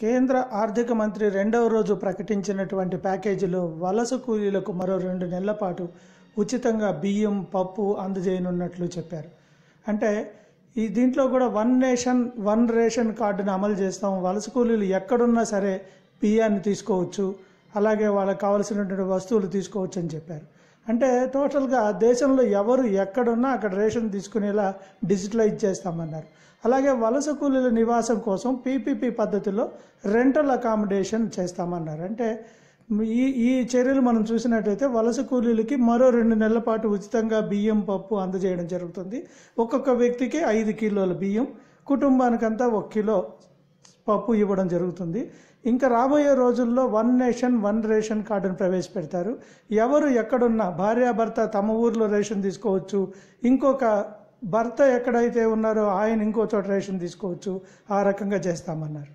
కేంద్ర ఆర్థిక మంత్రి రెండవ రోజు ప్రకటించినటువంటి ప్యాకేజీలో వలస కూలీలకు మరో రెండు నెలల పాటు ఉచితంగా బియ్యం పప్పు అందజేయనున్నట్లు చెప్పారు అంటే ఈ దీంట్లో కూడా వన్ నేషన్ వన్ రేషన్ కార్డును అమలు చేస్తాం వలస కూలీలు ఎక్కడున్నా సరే బియ్యాన్ని తీసుకోవచ్చు అలాగే వాళ్ళకి కావలసినటువంటి వస్తువులు తీసుకోవచ్చు అని చెప్పారు అంటే టోటల్గా దేశంలో ఎవరు ఎక్కడున్నా అక్కడ రేషన్ తీసుకునేలా డిజిటలైజ్ చేస్తామన్నారు అలాగే వలస కూలీల నివాసం కోసం పీపీపీ పద్ధతిలో రెంటల్ అకామిడేషన్ చేస్తామన్నారు అంటే ఈ ఈ చర్యలు మనం చూసినట్లయితే వలస కూలీలకి మరో రెండు నెలల పాటు ఉచితంగా బియ్యం పప్పు అందజేయడం జరుగుతుంది ఒక్కొక్క వ్యక్తికి ఐదు కిలోల బియ్యం కుటుంబానికంతా ఒక కిలో పప్పు ఇవ్వడం జరుగుతుంది ఇంకా రాబోయే రోజుల్లో వన్ నేషన్ వన్ రేషన్ కార్డును ప్రవేశపెడతారు ఎవరు ఎక్కడున్న భార్యాభర్త తమ ఊర్లో రేషన్ తీసుకోవచ్చు ఇంకొక భర్త ఎక్కడైతే ఉన్నారో ఆయన ఇంకో చోట రేషన్ తీసుకోవచ్చు ఆ రకంగా చేస్తామన్నారు